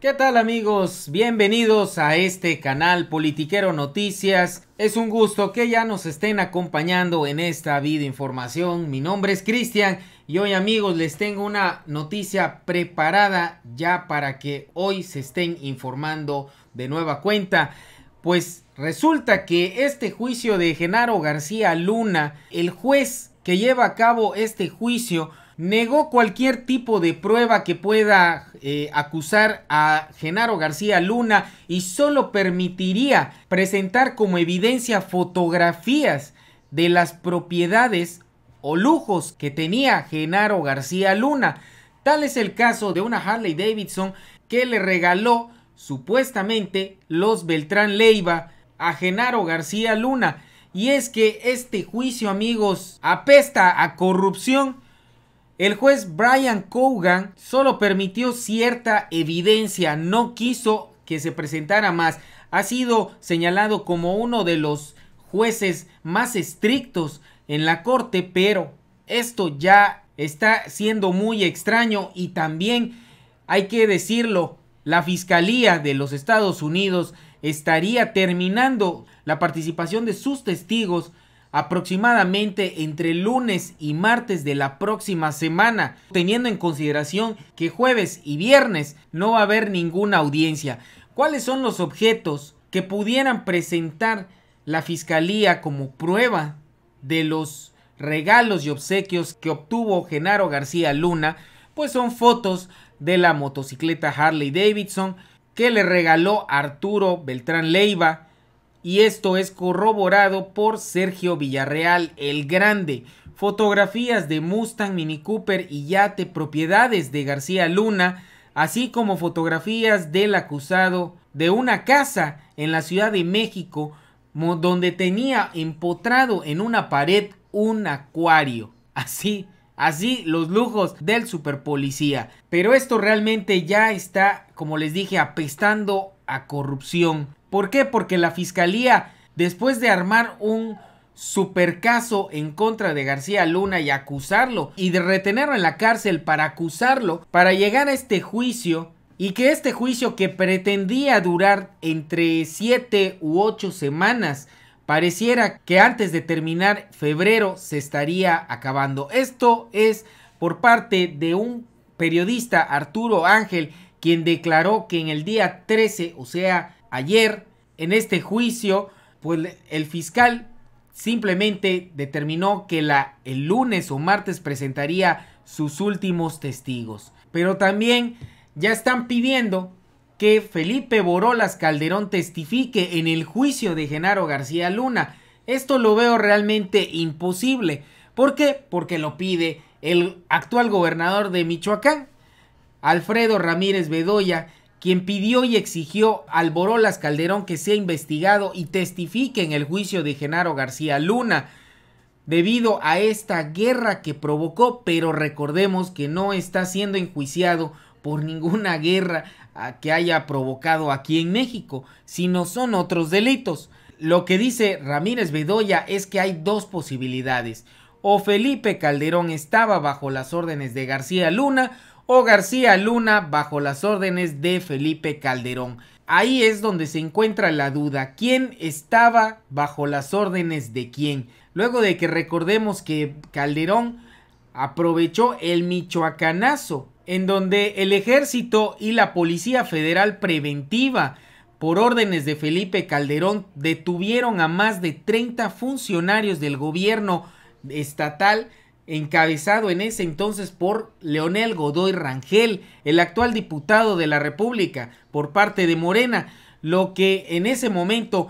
¿Qué tal amigos? Bienvenidos a este canal Politiquero Noticias. Es un gusto que ya nos estén acompañando en esta información. Mi nombre es Cristian y hoy amigos les tengo una noticia preparada ya para que hoy se estén informando de nueva cuenta. Pues resulta que este juicio de Genaro García Luna, el juez que lleva a cabo este juicio, negó cualquier tipo de prueba que pueda eh, acusar a Genaro García Luna y solo permitiría presentar como evidencia fotografías de las propiedades o lujos que tenía Genaro García Luna. Tal es el caso de una Harley Davidson que le regaló supuestamente los Beltrán Leiva a Genaro García Luna. Y es que este juicio, amigos, apesta a corrupción el juez Brian Cogan solo permitió cierta evidencia, no quiso que se presentara más. Ha sido señalado como uno de los jueces más estrictos en la corte, pero esto ya está siendo muy extraño y también hay que decirlo, la Fiscalía de los Estados Unidos estaría terminando la participación de sus testigos aproximadamente entre lunes y martes de la próxima semana, teniendo en consideración que jueves y viernes no va a haber ninguna audiencia. ¿Cuáles son los objetos que pudieran presentar la Fiscalía como prueba de los regalos y obsequios que obtuvo Genaro García Luna? Pues son fotos de la motocicleta Harley Davidson que le regaló Arturo Beltrán Leiva, y esto es corroborado por Sergio Villarreal el Grande. Fotografías de Mustang, Mini Cooper y yate propiedades de García Luna, así como fotografías del acusado de una casa en la Ciudad de México donde tenía empotrado en una pared un acuario. Así, así los lujos del superpolicía. Pero esto realmente ya está, como les dije, apestando a corrupción. ¿Por qué? Porque la fiscalía, después de armar un supercaso en contra de García Luna y acusarlo y de retenerlo en la cárcel para acusarlo, para llegar a este juicio y que este juicio que pretendía durar entre 7 u 8 semanas, pareciera que antes de terminar febrero se estaría acabando. Esto es por parte de un periodista, Arturo Ángel, quien declaró que en el día 13, o sea, ayer en este juicio, pues el fiscal simplemente determinó que la, el lunes o martes presentaría sus últimos testigos. Pero también ya están pidiendo que Felipe Borolas Calderón testifique en el juicio de Genaro García Luna. Esto lo veo realmente imposible. ¿Por qué? Porque lo pide el actual gobernador de Michoacán, Alfredo Ramírez Bedoya, quien pidió y exigió al Borolas Calderón que sea investigado y testifique en el juicio de Genaro García Luna debido a esta guerra que provocó, pero recordemos que no está siendo enjuiciado por ninguna guerra ah, que haya provocado aquí en México, sino son otros delitos. Lo que dice Ramírez Bedoya es que hay dos posibilidades. O Felipe Calderón estaba bajo las órdenes de García Luna, o García Luna bajo las órdenes de Felipe Calderón. Ahí es donde se encuentra la duda, ¿quién estaba bajo las órdenes de quién? Luego de que recordemos que Calderón aprovechó el Michoacanazo, en donde el ejército y la Policía Federal Preventiva por órdenes de Felipe Calderón, detuvieron a más de 30 funcionarios del gobierno estatal encabezado en ese entonces por Leonel Godoy Rangel, el actual diputado de la República por parte de Morena, lo que en ese momento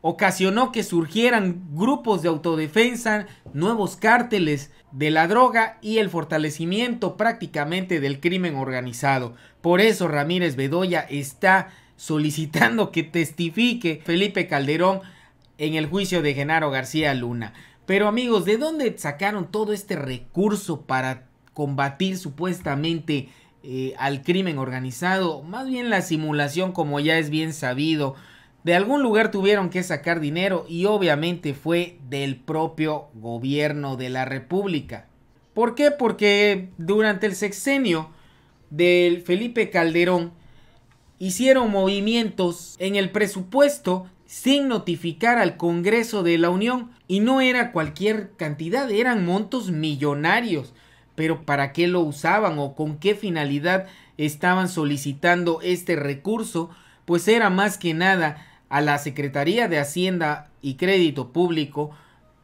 ocasionó que surgieran grupos de autodefensa, nuevos cárteles de la droga y el fortalecimiento prácticamente del crimen organizado. Por eso Ramírez Bedoya está solicitando que testifique Felipe Calderón en el juicio de Genaro García Luna. Pero amigos, ¿de dónde sacaron todo este recurso para combatir supuestamente eh, al crimen organizado? Más bien la simulación, como ya es bien sabido. De algún lugar tuvieron que sacar dinero y obviamente fue del propio gobierno de la República. ¿Por qué? Porque durante el sexenio del Felipe Calderón hicieron movimientos en el presupuesto sin notificar al Congreso de la Unión y no era cualquier cantidad, eran montos millonarios. Pero ¿para qué lo usaban o con qué finalidad estaban solicitando este recurso? Pues era más que nada a la Secretaría de Hacienda y Crédito Público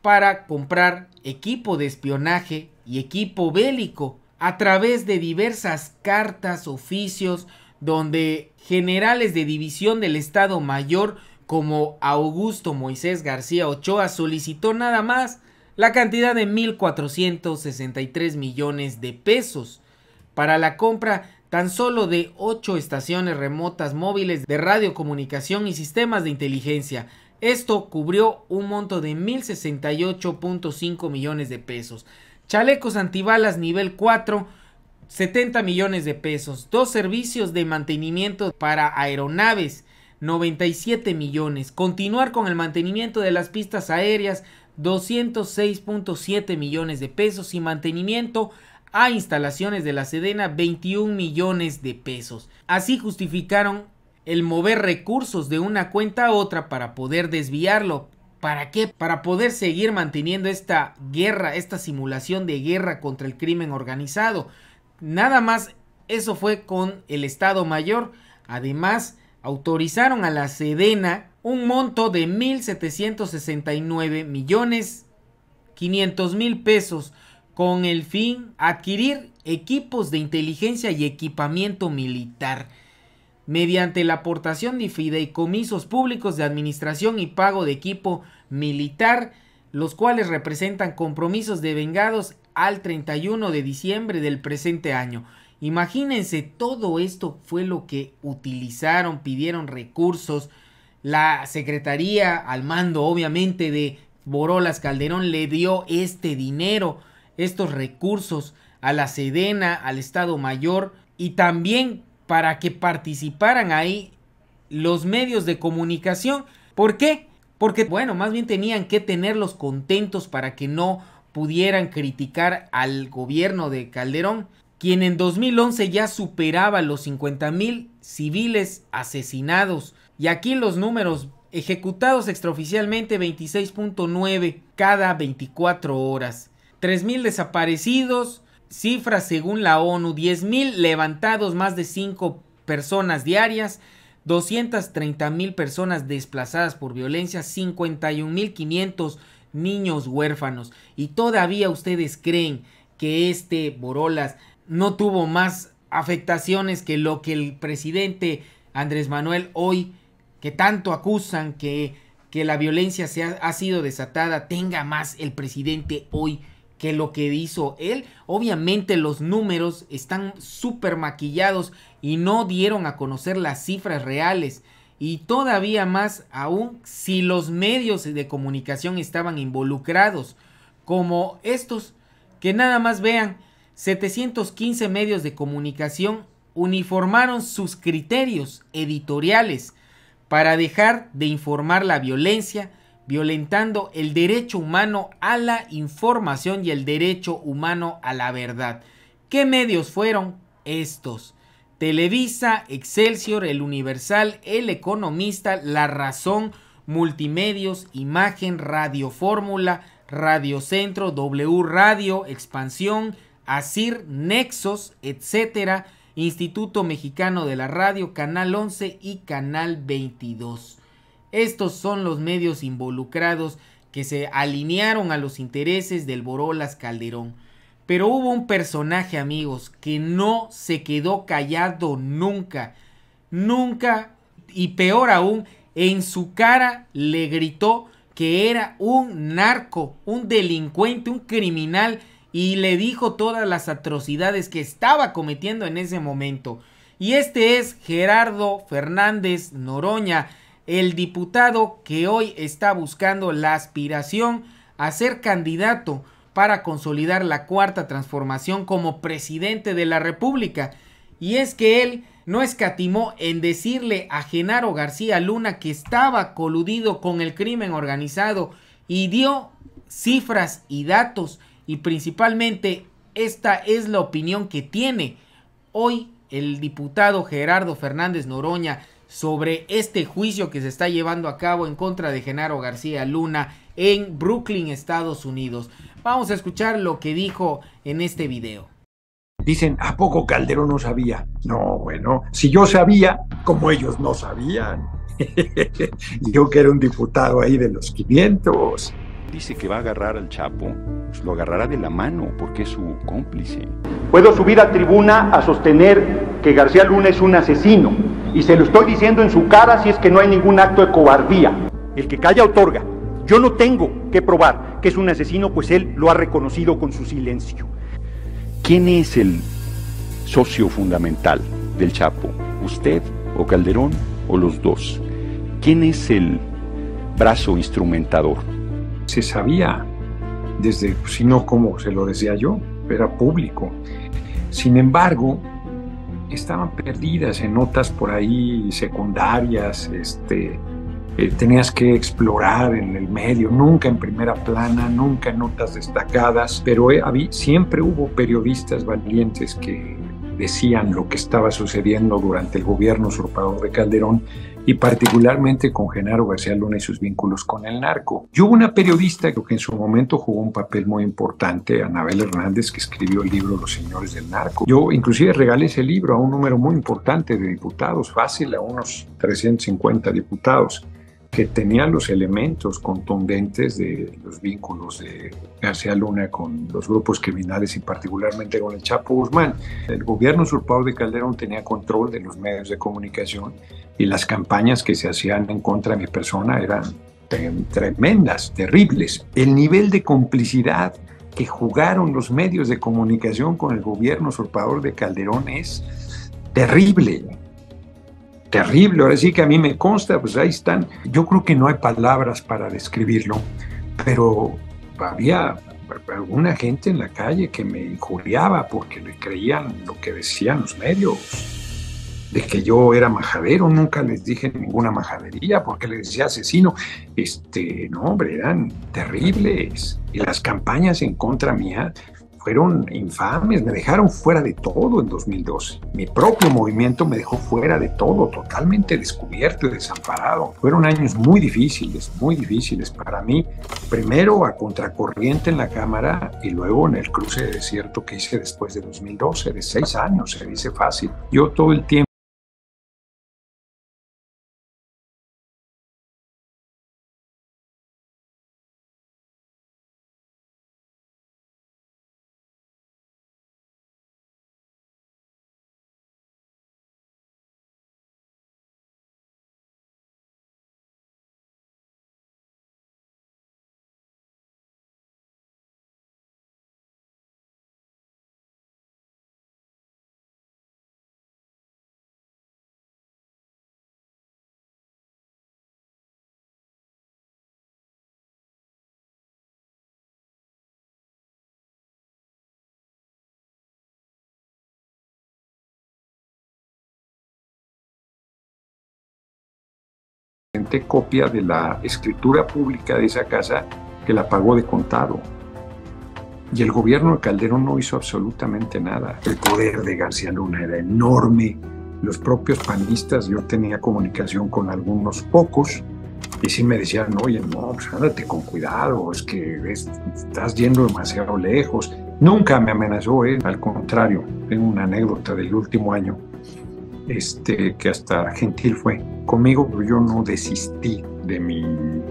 para comprar equipo de espionaje y equipo bélico a través de diversas cartas, oficios, donde generales de división del Estado Mayor como Augusto Moisés García Ochoa solicitó nada más la cantidad de 1.463 millones de pesos para la compra tan solo de 8 estaciones remotas móviles de radiocomunicación y sistemas de inteligencia. Esto cubrió un monto de 1.068.5 millones de pesos. Chalecos antibalas nivel 4, 70 millones de pesos. Dos servicios de mantenimiento para aeronaves 97 millones. Continuar con el mantenimiento de las pistas aéreas, 206.7 millones de pesos y mantenimiento a instalaciones de la Sedena 21 millones de pesos. Así justificaron el mover recursos de una cuenta a otra para poder desviarlo. ¿Para qué? Para poder seguir manteniendo esta guerra, esta simulación de guerra contra el crimen organizado. Nada más, eso fue con el Estado Mayor. Además, autorizaron a la Sedena un monto de 1.769 millones 500 mil pesos con el fin adquirir equipos de inteligencia y equipamiento militar mediante la aportación de fideicomisos públicos de administración y pago de equipo militar, los cuales representan compromisos devengados al 31 de diciembre del presente año. Imagínense, todo esto fue lo que utilizaron, pidieron recursos. La Secretaría, al mando obviamente de Borolas Calderón, le dio este dinero, estos recursos a la Sedena, al Estado Mayor y también para que participaran ahí los medios de comunicación. ¿Por qué? Porque, bueno, más bien tenían que tenerlos contentos para que no pudieran criticar al gobierno de Calderón quien en 2011 ya superaba los 50 mil civiles asesinados. Y aquí los números ejecutados extraoficialmente 26.9 cada 24 horas. 3.000 desaparecidos, cifras según la ONU, 10.000 levantados, más de 5 personas diarias, 230 mil personas desplazadas por violencia, 51.500 niños huérfanos. Y todavía ustedes creen que este Borolas no tuvo más afectaciones que lo que el presidente Andrés Manuel hoy, que tanto acusan que, la violencia se ha, ha sido desatada, tenga más el presidente hoy que lo que hizo él. Obviamente los números están súper maquillados y no dieron a conocer las cifras reales. Y todavía más aún si los medios de comunicación estaban involucrados, como estos, que nada más vean 715 medios de comunicación uniformaron sus criterios editoriales para dejar de informar la violencia, violentando el derecho humano a la información y el derecho humano a la verdad. ¿Qué medios fueron estos? Televisa, Excelsior, El Universal, El Economista, La Razón, Multimedios, Imagen, Radio Fórmula, Radio Centro, W Radio, Expansión, ASIR, Nexos, etcétera, Instituto Mexicano de la Radio, Canal 11 y Canal 22. Estos son los medios involucrados que se alinearon a los intereses del Borolas Calderón. Pero hubo un personaje, amigos, que no se quedó callado nunca. Nunca, y peor aún, en su cara le gritó que era un narco, un delincuente, un criminal y le dijo todas las atrocidades que estaba cometiendo en ese momento. Y este es Gerardo Fernández Noroña, el diputado que hoy está buscando la aspiración a ser candidato para consolidar la cuarta transformación como presidente de la República. Y es que él no escatimó en decirle a Genaro García Luna que estaba coludido con el crimen organizado y dio cifras y datos y principalmente esta es la opinión que tiene hoy el diputado Gerardo Fernández Noroña sobre este juicio que se está llevando a cabo en contra de Genaro García Luna en Brooklyn, Estados Unidos. Vamos a escuchar lo que dijo en este video. Dicen, ¿a poco Calderón no sabía? No, bueno, si yo sabía, como ellos no sabían. yo que era un diputado ahí de los 500. Dice que va a agarrar al Chapo lo agarrará de la mano porque es su cómplice. Puedo subir a tribuna a sostener que García Luna es un asesino y se lo estoy diciendo en su cara si es que no hay ningún acto de cobardía. El que calla otorga. Yo no tengo que probar que es un asesino, pues él lo ha reconocido con su silencio. ¿Quién es el socio fundamental del Chapo? ¿Usted o Calderón o los dos? ¿Quién es el brazo instrumentador? Se sabía desde, pues, si no como se lo decía yo, era público. Sin embargo, estaban perdidas en notas por ahí secundarias, este, eh, tenías que explorar en el medio, nunca en primera plana, nunca en notas destacadas, pero eh, siempre hubo periodistas valientes que decían lo que estaba sucediendo durante el gobierno usurpador de Calderón y particularmente con Genaro García Luna y sus vínculos con el narco. Yo hubo una periodista que en su momento jugó un papel muy importante, Anabel Hernández, que escribió el libro Los Señores del Narco. Yo inclusive regalé ese libro a un número muy importante de diputados, fácil a unos 350 diputados que tenía los elementos contundentes de los vínculos de García Luna con los grupos criminales y particularmente con el Chapo Guzmán. El gobierno usurpador de Calderón tenía control de los medios de comunicación y las campañas que se hacían en contra de mi persona eran tremendas, terribles. El nivel de complicidad que jugaron los medios de comunicación con el gobierno usurpador de Calderón es terrible terrible. Ahora sí que a mí me consta, pues ahí están. Yo creo que no hay palabras para describirlo, pero había alguna gente en la calle que me injuriaba porque le creían lo que decían los medios de que yo era majadero, nunca les dije ninguna majadería porque les decía asesino. Este, no, hombre, eran terribles. Y las campañas en contra mía fueron infames, me dejaron fuera de todo en 2012. Mi propio movimiento me dejó fuera de todo, totalmente descubierto y desamparado. Fueron años muy difíciles, muy difíciles para mí. Primero a contracorriente en la Cámara y luego en el cruce de desierto que hice después de 2012, de seis años, se dice fácil. Yo todo el tiempo copia de la escritura pública de esa casa que la pagó de contado. Y el gobierno de Calderón no hizo absolutamente nada. El poder de García Luna era enorme. Los propios panistas, yo tenía comunicación con algunos pocos, y sí me decían, oye, no, pues ándate con cuidado, es que estás yendo demasiado lejos. Nunca me amenazó él, ¿eh? al contrario, tengo una anécdota del último año este, que hasta gentil fue conmigo, pero pues, yo no desistí de mi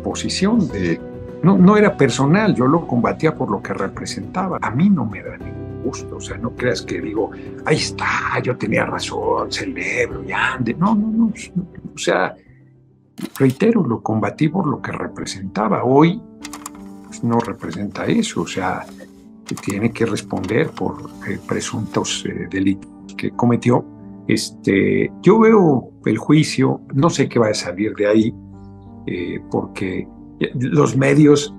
posición, de, no, no era personal, yo lo combatía por lo que representaba, a mí no me da ningún gusto, o sea, no creas que digo, ahí está, yo tenía razón, celebro y ande, no, no, no, o sea, reitero, lo combatí por lo que representaba, hoy pues, no representa eso, o sea, tiene que responder por eh, presuntos eh, delitos que cometió, este, yo veo el juicio, no sé qué va a salir de ahí, eh, porque los medios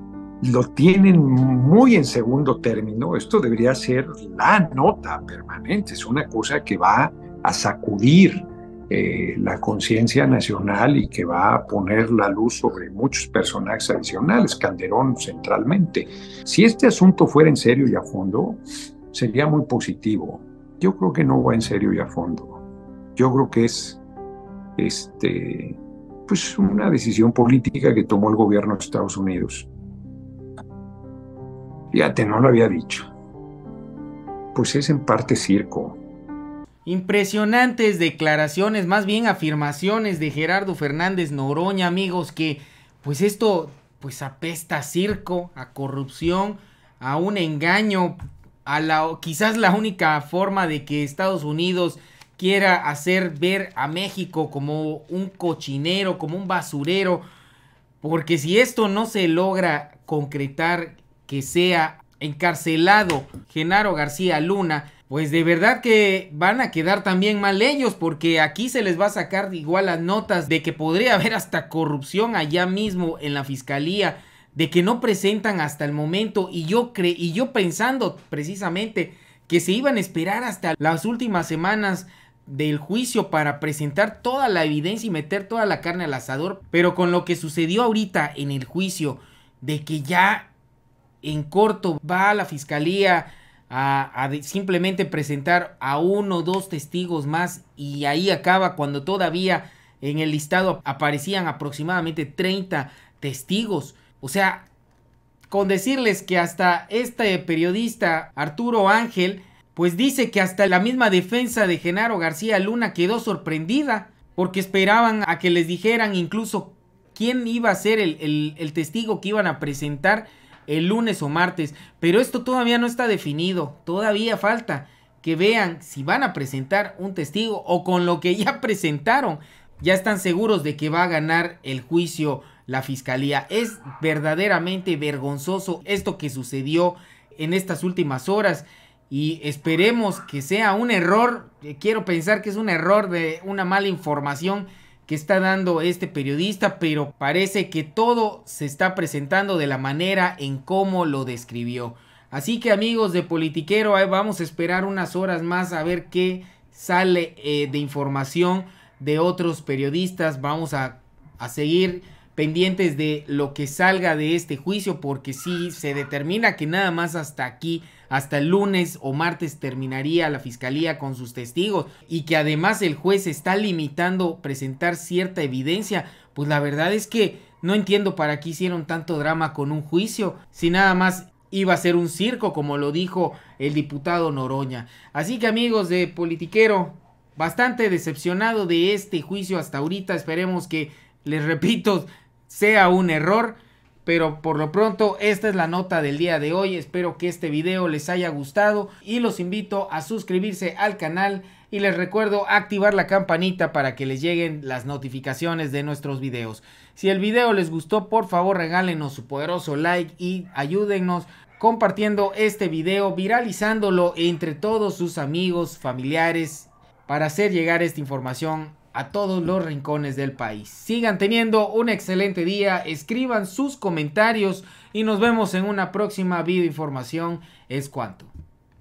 lo tienen muy en segundo término. Esto debería ser la nota permanente, es una cosa que va a sacudir eh, la conciencia nacional y que va a poner la luz sobre muchos personajes adicionales, Calderón centralmente. Si este asunto fuera en serio y a fondo, sería muy positivo. Yo creo que no va en serio y a fondo yo creo que es este, pues una decisión política que tomó el gobierno de Estados Unidos. Fíjate, no lo había dicho. Pues es en parte circo. Impresionantes declaraciones, más bien afirmaciones de Gerardo Fernández Noroña, amigos, que pues esto pues apesta a circo, a corrupción, a un engaño, a la quizás la única forma de que Estados Unidos quiera hacer ver a México como un cochinero, como un basurero, porque si esto no se logra concretar que sea encarcelado Genaro García Luna, pues de verdad que van a quedar también mal ellos, porque aquí se les va a sacar igual las notas de que podría haber hasta corrupción allá mismo en la fiscalía, de que no presentan hasta el momento, y yo, cre y yo pensando precisamente que se iban a esperar hasta las últimas semanas del juicio para presentar toda la evidencia y meter toda la carne al asador. Pero con lo que sucedió ahorita en el juicio, de que ya en corto va a la fiscalía a, a simplemente presentar a uno o dos testigos más y ahí acaba cuando todavía en el listado aparecían aproximadamente 30 testigos. O sea, con decirles que hasta este periodista Arturo Ángel pues dice que hasta la misma defensa de Genaro García Luna quedó sorprendida porque esperaban a que les dijeran incluso quién iba a ser el, testigo que iban a presentar el lunes o martes. Pero esto todavía no está definido, todavía falta que vean si van a presentar un testigo o con lo que ya presentaron ya están seguros de que va a ganar el juicio la fiscalía. Es verdaderamente vergonzoso esto que sucedió en estas últimas horas y esperemos que sea un error, eh, quiero pensar que es un error de una mala información que está dando este periodista, pero parece que todo se está presentando de la manera en cómo lo describió. Así que amigos de Politiquero, vamos a esperar unas horas más a ver qué sale eh, de información de otros periodistas. Vamos a, seguir pendientes de lo que salga de este juicio porque si se determina que nada más hasta aquí hasta el lunes o martes terminaría la fiscalía con sus testigos y que además el juez está limitando presentar cierta evidencia, pues la verdad es que no entiendo para qué hicieron tanto drama con un juicio, si nada más iba a ser un circo, como lo dijo el diputado Noroña. Así que amigos de Politiquero, bastante decepcionado de este juicio hasta ahorita, esperemos que, les repito, sea un error pero por lo pronto, esta es la nota del día de hoy. Espero que este video les haya gustado y los invito a suscribirse al canal y les recuerdo activar la campanita para que les lleguen las notificaciones de nuestros videos. Si el video les gustó, por favor regálenos su poderoso like y ayúdennos compartiendo este video, viralizándolo entre todos sus amigos, familiares, para hacer llegar esta información a todos los rincones del país. Sigan teniendo un excelente día, escriban sus comentarios y nos vemos en una próxima videoinformación información. Es cuanto.